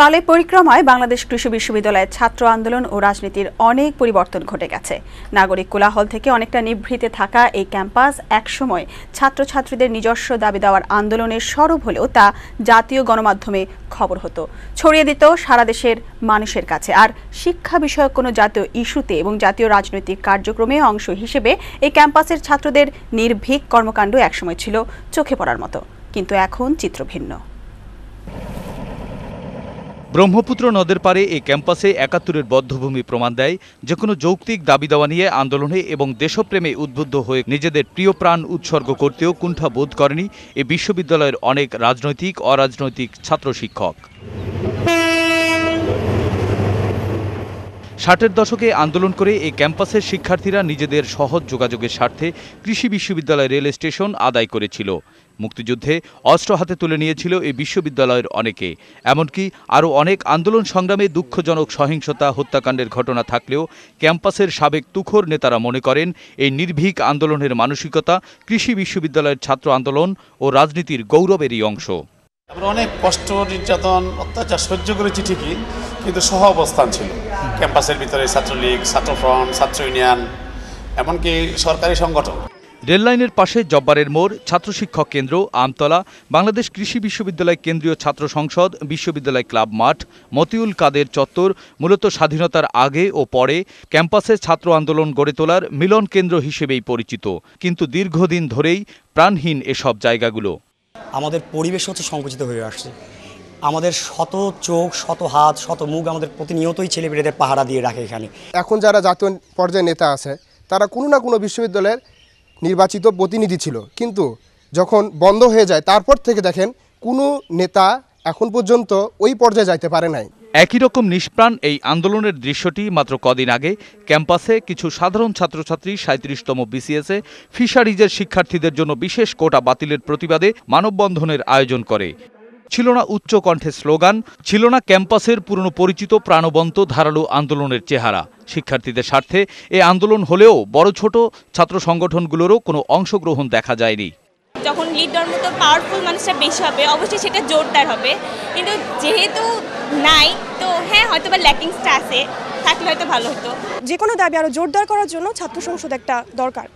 কালে পরিক্রমায় বাংলাদেশ কৃষি বিশ্ববিদ্যালয়ের ছাত্র আন্দোলন ও রাজনীতির অনেক পরিবর্তন ঘটে গেছে নাগরিক কোলাহল থেকে অনেকটা নিভৃতে থাকা এই ক্যাম্পাস একসময় ছাত্রছাত্রীদের নিজস্ব দাবি দেওয়ার আন্দোলনের স্বরূপ হলেও তা জাতীয় গণমাধ্যমে খবর হতো ছড়িয়ে দিত সারা দেশের মানুষের কাছে আর শিক্ষা বিষয়ক কোনো জাতীয় ইস্যুতে এবং জাতীয় রাজনৈতিক কার্যক্রমে অংশ হিসেবে এই ক্যাম্পাসের ছাত্রদের নির্ভীক কর্মকাণ্ড একসময় ছিল চোখে পড়ার মতো কিন্তু এখন চিত্র ভিন্ন ব্রহ্মপুত্র নদের পারে এই ক্যাম্পাসে একাত্তরের বদ্ধভূমি প্রমাণ দেয় যে কোনো যৌক্তিক দাবি দাওয়া নিয়ে আন্দোলনে এবং দেশপ্রেমে উদ্বুদ্ধ হয়ে নিজেদের প্রিয় প্রাণ উৎসর্গ করতেও কুণ্ঠা বোধ করেনি এ বিশ্ববিদ্যালয়ের অনেক রাজনৈতিক অরাজনৈতিক ছাত্র শিক্ষক ষাটের দশকে আন্দোলন করে এই ক্যাম্পাসের শিক্ষার্থীরা নিজেদের সহজ যোগাযোগের স্বার্থে কৃষি বিশ্ববিদ্যালয় রেল স্টেশন আদায় করেছিল মুক্তিযুদ্ধে অস্ত্র হাতে তুলে নিয়েছিল এই বিশ্ববিদ্যালয়ের অনেকে এমনকি আরও অনেক আন্দোলন সংগ্রামে দুঃখজনক সহিংসতা হত্যাকাণ্ডের ঘটনা থাকলেও ক্যাম্পাসের সাবেক তুখোর নেতারা মনে করেন এই নির্ভীক আন্দোলনের মানসিকতা কৃষি বিশ্ববিদ্যালয়ের ছাত্র আন্দোলন ও রাজনীতির গৌরবেরই অংশ আমরা অনেক কষ্ট নির্যাতন অত্যাচার সহ্য করেছি ঠিকই কিন্তু সহ অবস্থান ছিল ক্যাম্পাসের ভিতরে ছাত্রলীগ ছাত্রফ্রন্ট ছাত্র ইউনিয়ন এমনকি সরকারি সংগঠন রেললাইনের পাশে জব্বারের মোড় ছাত্র শিক্ষক কেন্দ্র আমতলা বাংলাদেশ কৃষি বিশ্ববিদ্যালয় কেন্দ্রীয় ছাত্র সংসদ বিশ্ববিদ্যালয় ক্লাব মাঠ মতিউল কাদের চত্বর মূলত স্বাধীনতার আগে ও পরে ক্যাম্পাসে ছাত্র আন্দোলন গড়ে তোলার মিলন কেন্দ্র হিসেবেই পরিচিত কিন্তু দীর্ঘদিন ধরেই প্রাণহীন এসব জায়গাগুলো আমাদের পরিবেশ হচ্ছে সংকুচিত হয়ে আসছে আমাদের শত চোখ শত হাত শত মুখ আমাদের প্রতিনিয়তই মেয়েদের পাহারা দিয়ে রাখে এখানে এখন যারা জাতীয় পর্যায়ে নেতা আছে তারা কোনো না কোনো বিশ্ববিদ্যালয়ের নির্বাচিত প্রতিনিধি ছিল কিন্তু যখন বন্ধ হয়ে যায় তারপর থেকে দেখেন কোনো নেতা এখন পর্যন্ত ওই পর্যায়ে যাইতে পারে নাই একই রকম নিষ্প্রাণ এই আন্দোলনের দৃশ্যটি মাত্র কদিন আগে ক্যাম্পাসে কিছু সাধারণ ছাত্রছাত্রী সাঁত্রিশতম বিসিএসে ফিশারিজের শিক্ষার্থীদের জন্য বিশেষ কোটা বাতিলের প্রতিবাদে মানববন্ধনের আয়োজন করে ছিল না উচ্চ কণ্ঠে স্লোগান ছিল না ক্যাম্পাসের পুরনো পরিচিত প্রাণবন্ত ধারালো আন্দোলনের চেহারা শিক্ষার্থীদের স্বার্থে এ আন্দোলন হলেও বড় ছোট ছাত্র সংগঠনগুলোরও কোনো অংশগ্রহণ দেখা যায়নি যখন লিডার মতো পাওয়ারফুল মানুষটা বেশি হবে অবশ্যই সেটা জোরদার হবে কিন্তু যেহেতু নাই তো হ্যাঁ হয়তো বা ল্যাকিংসটা আছে থাকলে হয়তো ভালো হতো যে কোনো দাবি আরও জোরদার করার জন্য ছাত্র সংসদ একটা দরকার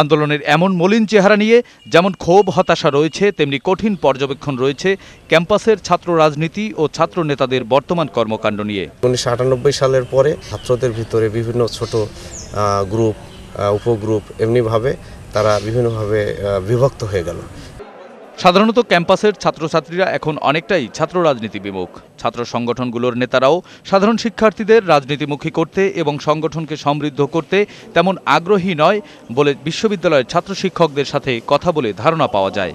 আন্দোলনের এমন মলিন চেহারা নিয়ে যেমন ক্ষোভ হতাশা রয়েছে তেমনি কঠিন পর্যবেক্ষণ রয়েছে ক্যাম্পাসের ছাত্র রাজনীতি ও ছাত্র নেতাদের বর্তমান কর্মকাণ্ড নিয়ে উনিশশো সালের পরে ছাত্রদের ভিতরে বিভিন্ন ছোট গ্রুপ উপগ্রুপ এমনিভাবে তারা বিভিন্নভাবে বিভক্ত হয়ে গেল সাধারণত ক্যাম্পাসের ছাত্রছাত্রীরা এখন অনেকটাই ছাত্র রাজনীতি বিমুখ ছাত্র সংগঠনগুলোর নেতারাও সাধারণ শিক্ষার্থীদের রাজনীতিমুখী করতে এবং সংগঠনকে সমৃদ্ধ করতে তেমন আগ্রহী নয় বলে বিশ্ববিদ্যালয়ের ছাত্র শিক্ষকদের সাথে কথা বলে ধারণা পাওয়া যায়